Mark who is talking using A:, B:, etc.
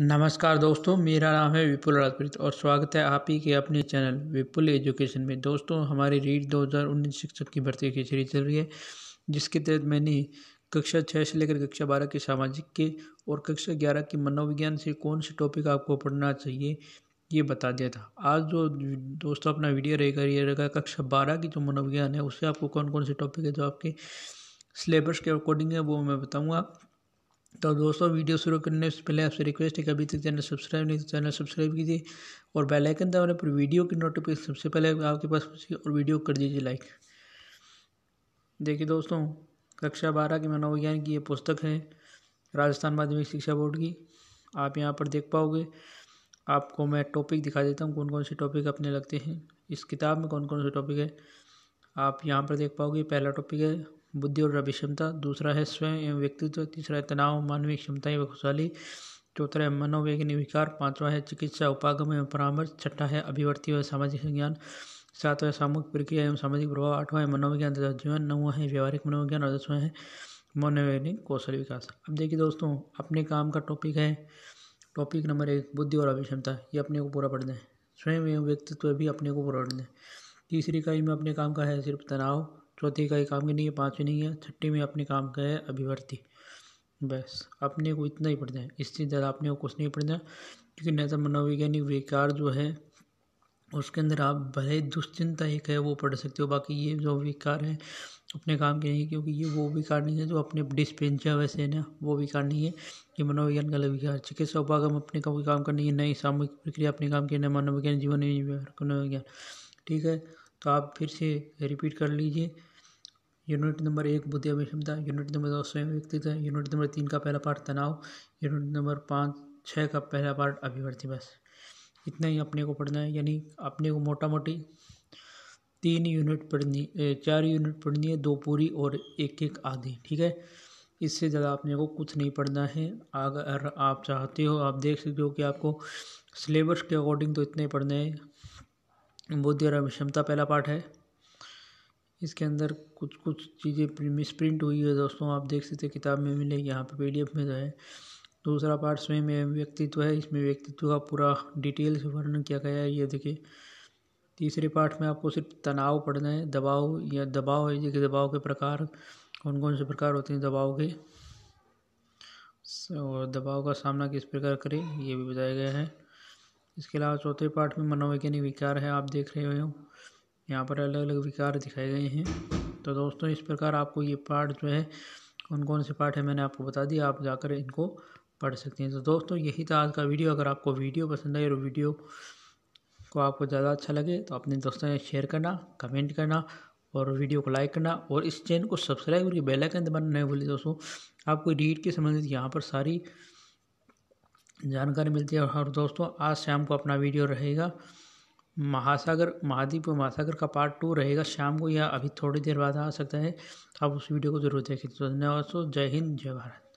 A: नमस्कार दोस्तों मेरा नाम है विपुल राजप्रीत और स्वागत है आप ही के अपने चैनल विपुल एजुकेशन में दोस्तों हमारी रीट 2019 शिक्षक की भर्ती की सीरीज चल रही है जिसके तहत मैंने कक्षा छः से लेकर कक्षा बारह के सामाजिक के और कक्षा ग्यारह के मनोविज्ञान से कौन से टॉपिक आपको पढ़ना चाहिए ये बता दिया था आज जो दोस्तों अपना वीडियो रहेगा ये रहेगा कक्षा बारह की जो मनोविज्ञान है उससे आपको कौन कौन से टॉपिक है जो आपके सिलेबस के अकॉर्डिंग है वो मैं बताऊँगा तो दोस्तों वीडियो शुरू करने से पहले आपसे रिक्वेस्ट है कि अभी तक चैनल सब्सक्राइब नहीं चैनल सब्सक्राइब कीजिए और बेल आइकन दबाने पर वीडियो की नोटिफिकेशन सबसे पहले आपके पास पहुंचे और वीडियो कर दीजिए लाइक देखिए दोस्तों कक्षा बारह की मनोविज्ञान की ये पुस्तक है राजस्थान माध्यमिक शिक्षा बोर्ड की आप यहाँ पर देख पाओगे आपको मैं टॉपिक दिखा देता हूँ कौन कौन से टॉपिक अपने लगते हैं इस किताब में कौन कौन से टॉपिक है आप यहाँ पर देख पाओगे पहला टॉपिक है बुद्धि और रवि क्षमता दूसरा है स्वयं एवं व्यक्तित्व तीसरा है तनाव मानवीय क्षमता एवं खुशहाली चौथा है मनोवैज्ञानिक विकार पांचवा है चिकित्सा उपागम एवं परामर्श छठा है अभिवर्ती एवं सामाजिक संज्ञान सातवा है सामूहिक प्रक्रिया एवं सामाजिक प्रभाव आठवां है मनोविज्ञान तथा जीवन नौवा है व्यवहारिक मनोविज्ञान और दसवा है मनोवैज्ञानिक कौशल विकास अब देखिए दोस्तों अपने काम का टॉपिक है टॉपिक नंबर एक बुद्धि और अभिक्षमता ये अपने को पूरा पढ़ना है स्वयं एवं व्यक्तित्व भी अपने को पूरा पढ़ना है तीसरी इकाई में अपने काम का है सिर्फ तनाव चौथी इकाई काम की नहीं है पाँचवीं नहीं है छठी में अपने काम का है अभिवर्ती बस अपने को इतना ही पढ़ना है इससे ज़्यादा अपने को कुछ नहीं पढ़ना क्योंकि तो मनोवैज्ञानिक विकार जो है उसके अंदर आप भले दुश्चिंता एक है वो पढ़ सकते हो बाकी ये जो विकार है अपने काम के नहीं क्योंकि ये वो विकार नहीं है जो अपने डिस्पेंसिया वैसे है ना वो विकार नहीं है ये मनोविज्ञान का विकार चिकित्सा हम अपने का काम करने की है नई सामूहिक प्रक्रिया अपने काम की न मनोविज्ञान जीवन मनोविज्ञान ठीक है तो आप फिर से रिपीट कर लीजिए यूनिट नंबर एक बुद्धि अभिषमता यूनिट नंबर दो स्वयं व्यक्तित्व यूनिट नंबर तीन का पहला पार्ट तनाव यूनिट नंबर पाँच छः का पहला पार्ट अभिवर्ती बस इतना ही अपने को पढ़ना है यानी अपने को मोटा मोटी तीन यूनिट पढ़नी चार यूनिट पढ़नी है दो पूरी और एक एक आधी ठीक है इससे ज़्यादा आपने को कुछ नहीं पढ़ना है अगर आप चाहते हो आप देख सकते हो कि आपको सिलेबस के अकॉर्डिंग तो इतने पढ़ने हैं बुद्धि और अभिषमता पहला पार्ट है इसके अंदर कुछ कुछ चीज़ें मिसप्रिंट हुई है दोस्तों आप देख सकते किताब में मिले यहाँ पे पीडीएफ में तो है दूसरा पार्ट स्वयं में व्यक्तित्व है इसमें व्यक्तित्व का पूरा डिटेल से वर्णन किया गया है ये देखिए तीसरे पार्ट में आपको सिर्फ तनाव पढ़ना है दबाव या दबाव है जैसे दबाव के प्रकार कौन कौन से प्रकार होते हैं दबाव के और दबाव का सामना किस प्रकार करें ये भी बताया गया है इसके अलावा चौथे पार्ट में मनोवैज्ञानिक विकार है आप देख रहे हो यहाँ पर अलग अलग विकार दिखाए गए हैं तो दोस्तों इस प्रकार आपको ये पार्ट जो है कौन कौन से पार्ट है मैंने आपको बता दिया आप जाकर इनको पढ़ सकते हैं तो दोस्तों यही था आज का वीडियो अगर आपको वीडियो पसंद आई और वीडियो को आपको ज़्यादा अच्छा लगे तो अपने दोस्तों से शेयर करना कमेंट करना और वीडियो को लाइक करना और इस चैनल को सब्सक्राइब करके बेल आइकन दबाना नहीं भूलिए दोस्तों आपको रीड के संबंधित यहाँ पर सारी जानकारी मिलती है और दोस्तों आज शाम को अपना वीडियो रहेगा महासागर महाद्वीप महासागर का पार्ट टू रहेगा शाम को या अभी थोड़ी देर बाद आ सकता है आप उस वीडियो को जरूर देखें तो धन्यवाद सो जय हिंद जय भारत